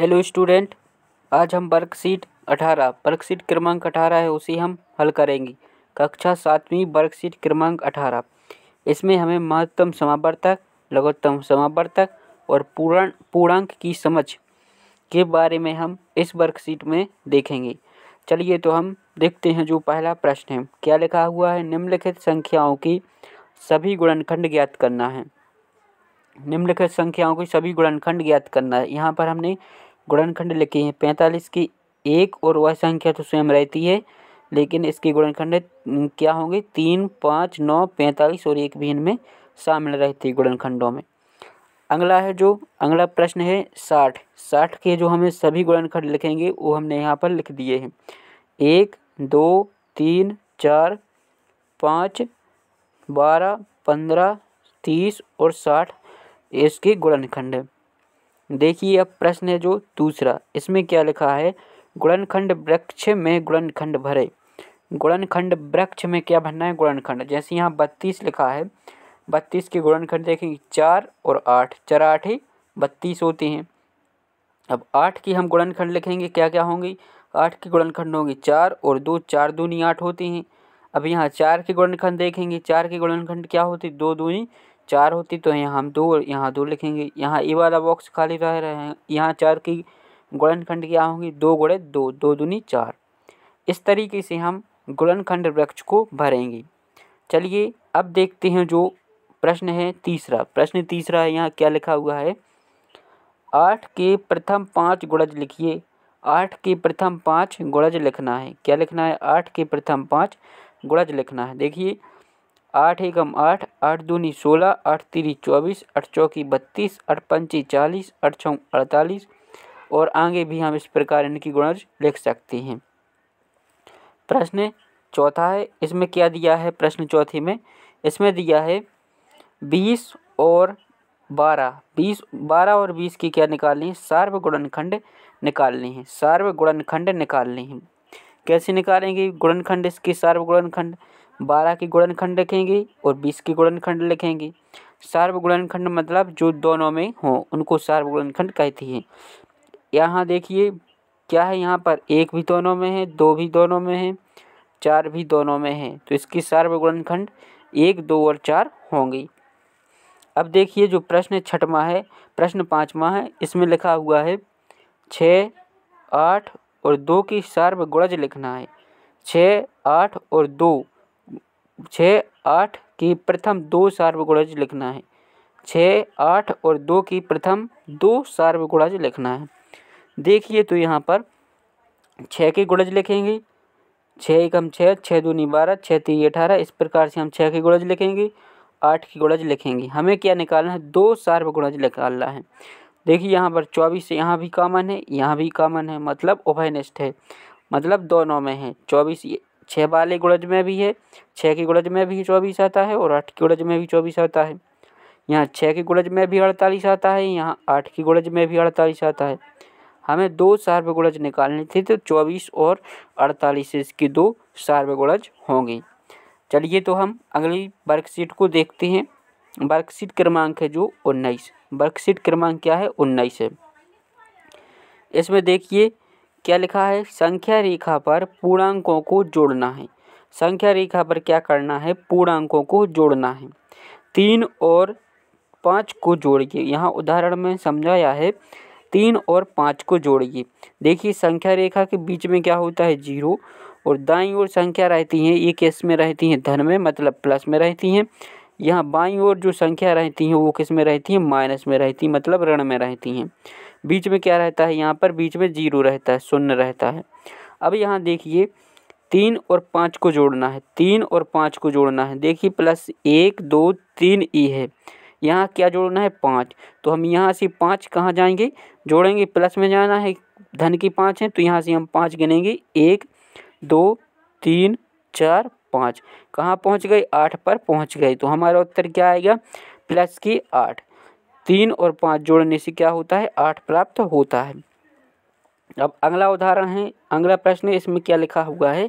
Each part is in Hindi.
हेलो स्टूडेंट आज हम वर्कशीट अठारह वर्कशीट क्रमांक अठारह है उसी हम हल करेंगे कक्षा सातवीं वर्कशीट क्रमांक अठारह इसमें हमें महत्तम समावर्तक लघुत्तम समावर्तक और पूर्ण पूर्णांक की समझ के बारे में हम इस वर्कशीट में देखेंगे चलिए तो हम देखते हैं जो पहला प्रश्न है क्या लिखा हुआ है निम्नलिखित संख्याओं की सभी गुणनखंड ज्ञात करना है निम्नलिखित संख्याओं की सभी गुणनखंड ज्ञात करना है यहाँ पर हमने गुणनखंड लिखे हैं पैंतालीस की एक और वह संख्या तो स्वयं रहती है लेकिन इसके गुणनखंड क्या होंगे तीन पाँच नौ पैंतालीस और एक भी इनमें शामिल रहती है गुणनखंडों में अगला है जो अगला प्रश्न है साठ साठ के जो हमें सभी गुणनखंड लिखेंगे वो हमने यहाँ पर लिख दिए हैं एक दो तीन चार पाँच बारह पंद्रह तीस और साठ इसके गुणनखंड हैं देखिए अब प्रश्न है जो दूसरा इसमें क्या लिखा है गुणनखंड वृक्ष में गुणनखंड भरे गुणनखंड वृक्ष में क्या भरना है गुणनखंड जैसे यहाँ बत्तीस लिखा है बत्तीस के गुणनखंड देखेंगे चार और आठ चार आठ ही बत्तीस होते हैं अब आठ की हम गुणनखंड लिखेंगे क्या क्या होंगी आठ की गुणनखंड होंगी चार और दो चार दूनी आठ होती हैं अब यहाँ चार के गुणनखंड देखेंगे चार के गुणनखंड क्या होती दो दूनी चार होती तो यहाँ हम दो यहाँ दो लिखेंगे यहाँ ये वाला बॉक्स खाली रह रहे हैं यहाँ चार की गुणनखंड क्या होंगी दो गुड़े दो दो दूनी चार इस तरीके से हम गुणनखंड वृक्ष को भरेंगे चलिए अब देखते हैं जो प्रश्न है तीसरा प्रश्न तीसरा है यहाँ क्या लिखा हुआ है आठ के प्रथम पाँच गुणज लिखिए आठ के प्रथम पाँच गुणज लिखना है क्या लिखना है आठ के प्रथम पाँच गुणज लिखना है देखिए आठ एकम आठ आठ दूनी सोलह आठ तीरी चौबीस आठ चौकी बत्तीस आठ पंची चालीस आठ छः अड़तालीस और आगे भी हम इस प्रकार इनकी गुणज लिख सकते हैं प्रश्न चौथा है इसमें क्या दिया है प्रश्न चौथे में इसमें दिया है बीस और बारह बीस बारह और बीस की क्या निकालनी है सार्व गुणनखंड निकालनी है सार्व गुणनखंड निकालनी है कैसे निकालेंगे गुणनखंड इसकी सार्व गुणनखंड बारह की गुणनखंड लिखेंगे और बीस की गुणनखंड लिखेंगे सार्व मतलब जो दोनों में हो उनको सार्व कहती है यहाँ देखिए क्या है यहाँ पर एक भी दोनों में है दो भी दोनों में है चार भी दोनों में है तो इसकी सार्व एक दो और चार होंगी अब देखिए जो प्रश्न छठवा है प्रश्न पाँचवा है इसमें लिखा हुआ है छः आठ और दो की सार्वगुणज लिखना है छः आठ और दो छः आठ की प्रथम दो सार्वगुणज लिखना है छः आठ और दो की प्रथम दो सार्वगुणज लिखना है देखिए तो यहाँ पर छः के गुणज लिखेंगे छः एकम छः छः दूनी बारह छः तीन अठारह इस प्रकार से हम छः के गुणज लिखेंगे आठ की गुणज लिखेंगे हमें क्या निकालना है दो सार्वगुणज निकालना है देखिए यहाँ पर चौबीस यहाँ भी कॉमन है यहाँ भी कॉमन है मतलब उभयनिष्ठ है मतलब दोनों में है चौबीस छः वाले गुड़ज में भी है छः की गुड़ज में भी चौबीस आता है और आठ की गुड़ज में भी चौबीस आता है यहाँ छः की गुड़ज में भी अड़तालीस आता है यहाँ आठ की गुड़ज में भी अड़तालीस आता है हमें दो सार्व गुड़ज निकालनी थी तो चौबीस और अड़तालीस इसकी दो सार्व गुड़ज होंगी चलिए तो हम अगली वर्कशीट को देखते हैं वर्कशीट क्रमांक है जो उन्नीस वर्कशीट क्रमांक क्या है उन्नीस है इसमें देखिए क्या लिखा है संख्या रेखा पर पूर्णांकों को जोड़ना है संख्या रेखा पर क्या करना है पूर्णांकों को जोड़ना है तीन और पाँच को जोड़िए यहाँ उदाहरण में समझाया है तीन और पाँच को जोड़िए देखिए संख्या रेखा के बीच में क्या होता है जीरो और दाई ओर संख्या रहती हैं ये किस में रहती हैं धन में मतलब प्लस में रहती हैं यहाँ बाई ओर जो संख्या रहती हैं वो किस में रहती हैं माइनस में रहती मतलब ऋण में रहती हैं बीच में क्या रहता है यहाँ पर बीच में जीरो रहता है शून्य रहता है अब यहाँ देखिए तीन और पाँच को जोड़ना है तीन और पाँच को जोड़ना है देखिए प्लस एक दो तीन ई है यहाँ क्या जोड़ना है पाँच तो हम यहाँ से पाँच कहाँ जाएंगे जोड़ेंगे प्लस में जाना है धन की पाँच है तो यहाँ से हम पाँच गिनेंगे एक दो तीन चार पाँच कहाँ पहुँच गए आठ पर पहुँच गए तो हमारा उत्तर क्या आएगा प्लस की आठ तीन और पाँच जोड़ने से क्या होता है आठ प्राप्त होता है अब अगला उदाहरण है अगला प्रश्न इसमें क्या लिखा हुआ है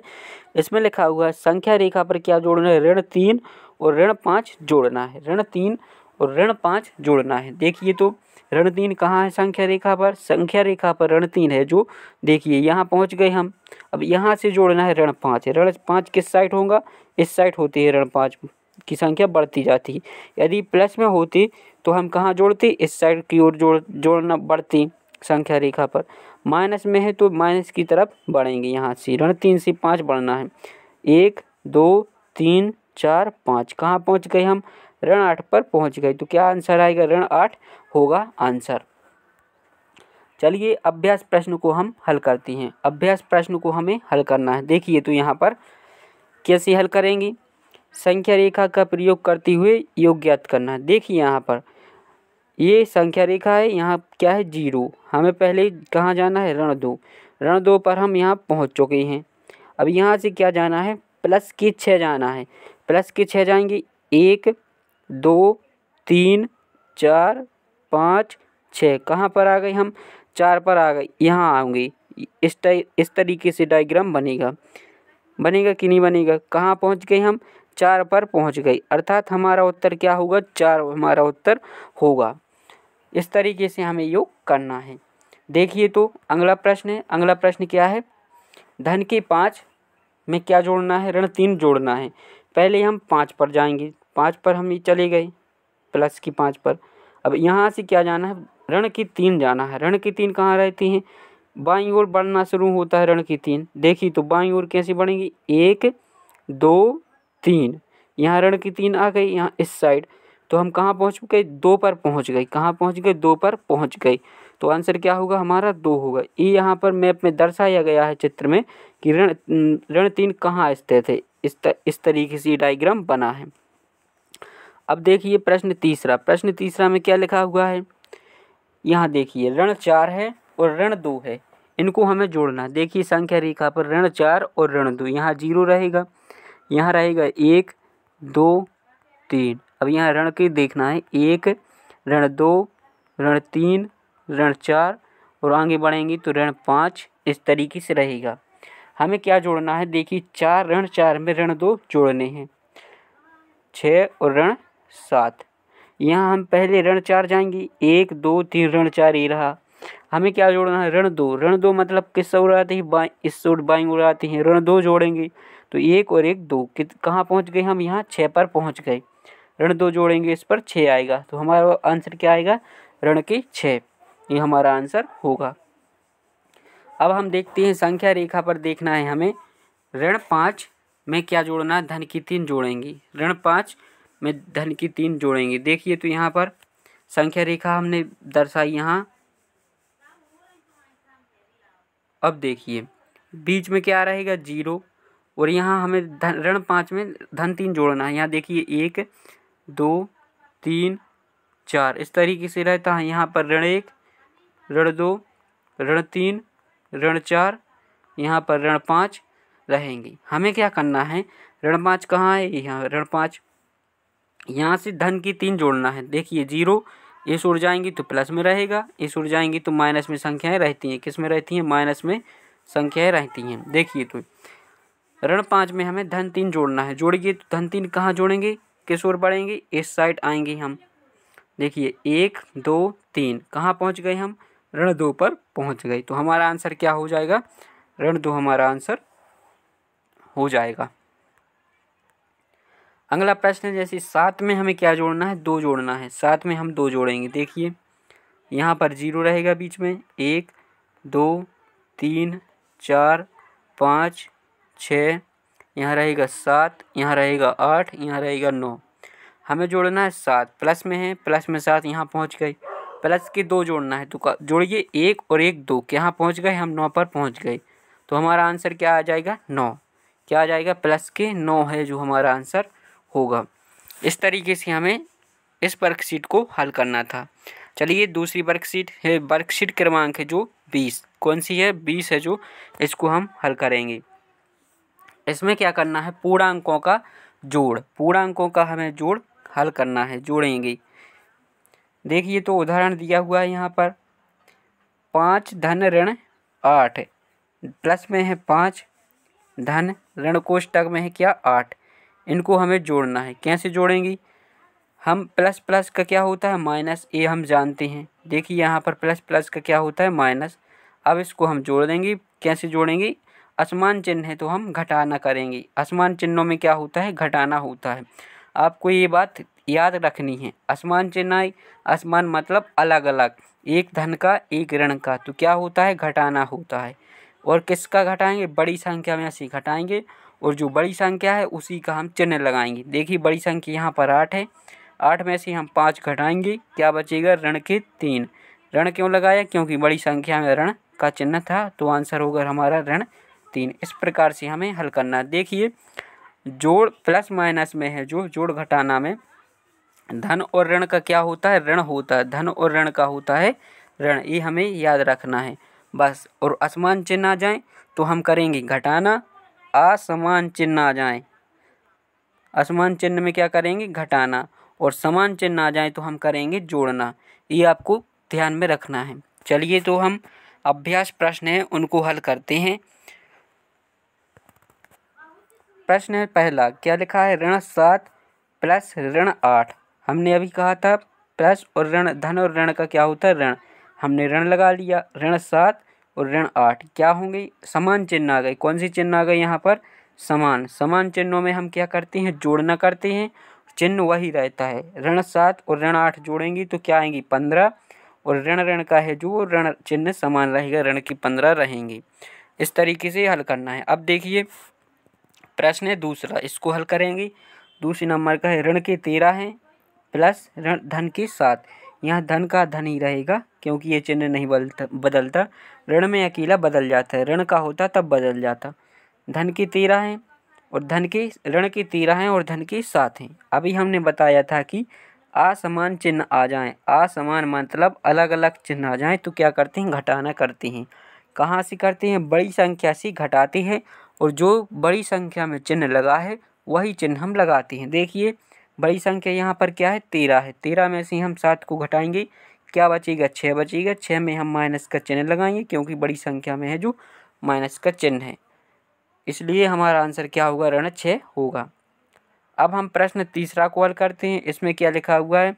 इसमें लिखा हुआ है संख्या रेखा पर क्या जोड़ना है ऋण तीन और ऋण पाँच जोड़ना है ऋण तीन और ऋण पाँच जोड़ना है देखिए तो ऋण तीन कहाँ है संख्या रेखा पर संख्या रेखा पर ऋण तीन है जो देखिए यहाँ पहुँच गए हम अब यहाँ से जोड़ना है ऋण पाँच ऋण पाँच किस साइड होगा इस साइड होती है ऋण पाँच की संख्या बढ़ती जाती है यदि प्लस में होती तो हम कहाँ जोड़ते इस साइड की ओर जोड़ जोड़ना बढ़ती संख्या रेखा पर माइनस में है तो माइनस की तरफ बढ़ेंगे यहाँ से ऋण तीन से पाँच बढ़ना है एक दो तीन चार पाँच कहाँ पहुँच गए हम ऋण आठ पर पहुँच गए तो क्या आंसर आएगा ऋण आठ होगा आंसर चलिए अभ्यास प्रश्न को हम हल करते हैं अभ्यास प्रश्न को हमें हल करना है देखिए तो यहाँ पर कैसे हल करेंगे संख्या रेखा का प्रयोग करते हुए योग ज्ञात करना है देखिए यहाँ पर ये संख्या रेखा है यहाँ क्या है जीरो हमें पहले कहाँ जाना है रण दो रण दो पर हम यहाँ पहुँच चुके हैं अब यहाँ से क्या जाना है प्लस के छः जाना है प्लस के छः जाएंगे एक दो तीन चार पाँच छः कहाँ पर आ गए हम चार पर आ गए यहाँ आऊँगे इस टाइ इस तरीके से डायग्राम बनेगा बनेगा कि नहीं बनेगा कहाँ पहुँच गए हम चार पर पहुंच गई अर्थात हमारा उत्तर क्या होगा चार हमारा उत्तर होगा इस तरीके से हमें योग करना है देखिए तो अगला प्रश्न है अगला प्रश्न क्या है धन के पाँच में क्या जोड़ना है ऋण तीन जोड़ना है पहले हम पाँच पर जाएंगे पाँच पर हम चले गए प्लस की पाँच पर अब यहाँ से क्या जाना है ऋण की तीन जाना है ऋण की तीन कहाँ रहती हैं बाई ओर बढ़ना शुरू होता है ऋण की तीन देखिए तो बाई ओर कैसे बढ़ेंगी एक दो तीन यहाँ ऋण की तीन आ गई यहाँ इस साइड तो हम कहाँ पहुँच गए दो पर पहुँच गए कहाँ पहुँच गए दो पर पहुँच गई तो आंसर क्या होगा हमारा दो होगा ये यहाँ पर मैप में दर्शाया गया है चित्र में कि ऋण ऋण तीन कहाँ स्थित है इस त, इस तरीके से डायग्राम बना है अब देखिए प्रश्न तीसरा प्रश्न तीसरा में क्या लिखा हुआ है यहाँ देखिए ऋण चार है और ऋण दो है इनको हमें जोड़ना देखिए संख्या रेखा पर ऋण चार और ऋण दो यहाँ जीरो रहेगा यहाँ रहेगा एक दो तीन अब यहाँ ऋण के देखना है एक ऋण दो ऋण तीन ऋण चार और आगे बढ़ेंगे तो ऋण पाँच इस तरीके से रहेगा हमें क्या जोड़ना है देखिए चार ऋण चार में ऋण दो जोड़ने हैं छः और ऋण सात यहाँ हम पहले ऋण चार जाएंगे एक दो तीन ऋण चार ये रहा हमें क्या जोड़ना है ऋण दो ऋण दो मतलब किस ओर आते हैं बाई इस ओर बाई ओर आते हैं ऋण दो जोड़ेंगे तो एक और एक दो कित कहाँ पहुँच गए हम यहाँ छः पर पहुँच गए ऋण दो जोड़ेंगे इस पर छः आएगा तो हमारा आंसर क्या आएगा ऋण के छः ये हमारा आंसर होगा अब हम देखते हैं संख्या रेखा पर देखना है हमें ऋण पाँच में क्या जोड़ना है धन की तीन जोड़ेंगी ऋण पाँच में धन की तीन जोड़ेंगे देखिए तो यहाँ पर संख्या रेखा हमने दर्शाई यहाँ अब देखिए बीच में क्या रहेगा जीरो और यहाँ हमें धन ऋण पाँच में धन तीन जोड़ना है यहाँ देखिए एक दो तीन चार इस तरीके से रहता है यहाँ पर ऋण एक ऋण दो ऋण तीन ऋण चार यहाँ पर ऋण पाँच रहेंगे हमें क्या करना है ऋण पाँच कहाँ है यहाँ ऋण पाँच यहाँ से धन की तीन जोड़ना है देखिए जीरो ये उड़ जाएंगी तो प्लस में रहेगा ये उड़ जाएंगी तो माइनस में संख्याएं रहती हैं किस में रहती हैं माइनस में संख्याएं रहती हैं देखिए तो ऋण पाँच में हमें धन तीन जोड़ना है जोड़िए तो धन तीन कहाँ जोड़ेंगे किस ओर बढ़ेंगे इस साइड आएंगे हम देखिए एक दो तीन कहाँ पहुँच गए हम ऋण दो पर पहुँच गए तो हमारा आंसर क्या हो जाएगा ऋण दो हमारा आंसर हो जाएगा अगला प्रश्न है जैसे सात में हमें क्या जोड़ना है दो जोड़ना है सात में हम दो जोड़ेंगे देखिए यहाँ पर जीरो रहेगा बीच में एक दो तीन चार पाँच छः यहाँ रहेगा सात यहाँ रहेगा आठ यहाँ रहेगा नौ हमें जोड़ना है सात प्लस में है प्लस में सात यहाँ पहुँच गए प्लस के दो जोड़ना है तो जोड़िए एक और एक दो के यहाँ पहुँच गए हम नौ पर पहुँच गए तो हमारा आंसर क्या आ जाएगा नौ क्या आ जाएगा प्लस के नौ है जो हमारा आंसर होगा इस तरीके से हमें इस वर्कशीट को हल करना था चलिए दूसरी वर्कशीट है वर्कशीट क्रमांक है जो बीस कौन सी है बीस है जो इसको हम हल करेंगे इसमें क्या करना है पूर्णांकों का जोड़ पूर्णांकों का हमें जोड़ हल करना है जोड़ेंगे देखिए तो उदाहरण दिया हुआ है यहाँ पर पाँच धन ऋण आठ प्लस में है पाँच धन ऋण कोष्टक में है क्या आठ इनको हमें जोड़ना है कैसे जोड़ेंगे हम प्लस प्लस का क्या होता है माइनस ए हम जानते हैं देखिए यहाँ पर प्लस प्लस का क्या होता है माइनस अब इसको हम जोड़ देंगे कैसे जोड़ेंगे असमान चिन्ह है तो हम घटाना करेंगे असमान चिन्हों में क्या होता है घटाना होता है आपको ये बात याद रखनी है असमान चिन्ह आए असमान मतलब अलग अलग एक धन का एक ऋण का तो क्या होता है घटाना होता है और किसका घटाएंगे बड़ी संख्या में ऐसे घटाएंगे और जो बड़ी संख्या है उसी का हम चिन्ह लगाएंगे देखिए बड़ी संख्या यहाँ पर आठ है आठ में से हम पाँच घटाएंगे क्या बचेगा ऋण के तीन ऋण क्यों लगाया क्योंकि बड़ी संख्या में ऋण का चिन्ह था तो आंसर होगा हमारा ऋण तीन इस प्रकार से हमें हल करना है देखिए जोड़ प्लस माइनस में है जो जोड़ घटाना में धन और ऋण का क्या होता है ऋण होता है धन और ऋण का होता है ऋण ये हमें याद रखना है बस और असमान चिन्ह आ जाए तो हम करेंगे घटाना असमान चिन्ह आ जाए असमान चिन्ह में क्या करेंगे घटाना और समान चिन्ह आ जाए तो हम करेंगे जोड़ना ये आपको ध्यान में रखना है चलिए तो हम अभ्यास प्रश्न हैं उनको हल करते हैं प्रश्न है पहला क्या लिखा है ऋण सात प्लस ऋण आठ हमने अभी कहा था प्लस और ऋण धन और ऋण का क्या होता है ऋण हमने ऋण लगा लिया ऋण सात और ऋण आठ क्या होंगे समान चिन्ह आ गए कौन सी चिन्ह आ गए यहाँ पर समान समान चिन्हों में हम क्या करते हैं जोड़ना करते हैं चिन्ह वही रहता है ऋण सात और ऋण आठ जोड़ेंगी तो क्या आएंगी पंद्रह और ऋण ऋण का है जो ऋण चिन्ह समान रहेगा ऋण की पंद्रह रहेंगी इस तरीके से हल करना है अब देखिए प्रश्न है दूसरा इसको हल करेंगे दूसरे नंबर का है ऋण के तेरह हैं प्लस ऋण धन के सात यहाँ धन का धन ही रहेगा क्योंकि ये चिन्ह नहीं बदलता बदलता ऋण में अकेला बदल जाता है ऋण का होता तब बदल जाता धन के तेरह हैं और धन के ऋण के तेरह हैं और धन के सात हैं अभी हमने बताया था कि असमान चिन्ह आ जाएं असमान मतलब अलग अलग चिन्ह आ जाएं तो क्या करते हैं घटाना करते हैं कहाँ से करते हैं बड़ी संख्या से घटाते हैं और जो बड़ी संख्या में चिन्ह लगा है वही चिन्ह हम लगाते हैं देखिए बड़ी संख्या यहाँ पर क्या है तेरह है तेरह में से हम सात को घटाएंगे क्या बचेगा छः बचेगा छः में हम माइनस का चिन्ह लगाएंगे क्योंकि बड़ी संख्या में है जो माइनस का चिन्ह है इसलिए हमारा आंसर क्या होगा ऋण छः होगा अब हम प्रश्न तीसरा कॉल करते हैं इसमें क्या लिखा हुआ है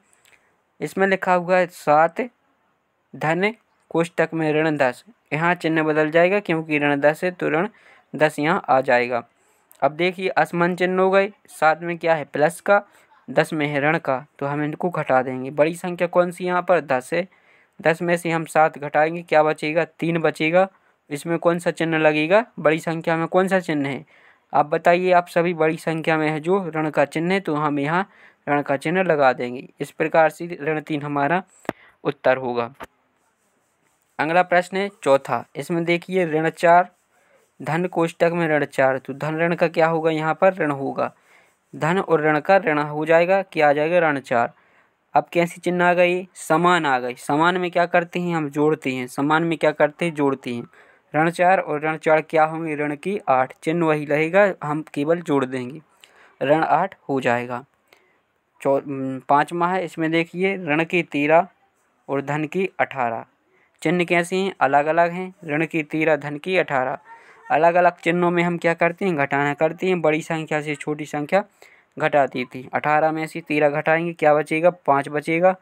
इसमें लिखा हुआ है सात धन कोष्टक में ऋण दस यहाँ चिन्ह बदल जाएगा क्योंकि ऋण दस है तो ऋण दस यहाँ आ जाएगा अब देखिए आसमान चिन्ह हो गए सात में क्या है प्लस का दस में है ऋण का तो हम इनको घटा देंगे बड़ी संख्या कौन सी यहाँ पर दस है दस में से हम सात घटाएंगे क्या बचेगा तीन बचेगा इसमें कौन सा चिन्ह लगेगा बड़ी संख्या में कौन सा चिन्ह है आप बताइए आप सभी बड़ी संख्या में है जो ऋण का चिन्ह है तो हम यहाँ ऋण का चिन्ह लगा देंगे इस प्रकार से ऋण तीन हमारा उत्तर होगा अगला प्रश्न है चौथा इसमें देखिए ऋण चार धन कोष्टक में ऋण चार तो धन ऋण का क्या होगा यहाँ पर ऋण होगा धन और ऋण का ऋण हो जाएगा क्या आ जाएगा ऋण चार अब कैसी चिन्ह आ गई समान आ गई समान में क्या करते हैं हम जोड़ते हैं समान में क्या करते हैं जोड़ते हैं ऋण चार और ऋण चार क्या होंगे ऋण की आठ चिन्ह वही रहेगा हम केवल जोड़ देंगे ऋण आठ हो जाएगा चौ पाँचवा है इसमें देखिए ऋण की तेरह और धन की अठारह चिन्ह कैसे हैं अलग अलग हैं ऋण की तेरह धन की अठारह अलग अलग चिन्हों में हम क्या करते हैं घटाना करते हैं बड़ी संख्या से छोटी संख्या घटा थी अठारह में से तेरह घटाएंगे क्या बचेगा पाँच बचेगा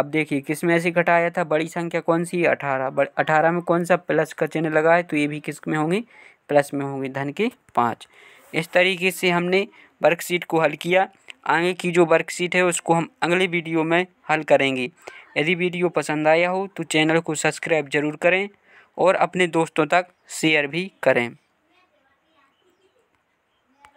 अब देखिए किस में से घटाया था बड़ी संख्या कौन सी है अठारह अठारह में कौन सा प्लस का चिन्ह लगा है तो ये भी किस में होंगे प्लस में होंगे धन के पाँच इस तरीके से हमने वर्कशीट को हल किया आगे की जो वर्कशीट है उसको हम अगले वीडियो में हल करेंगे यदि वीडियो पसंद आया हो तो चैनल को सब्सक्राइब जरूर करें और अपने दोस्तों तक शेयर भी करें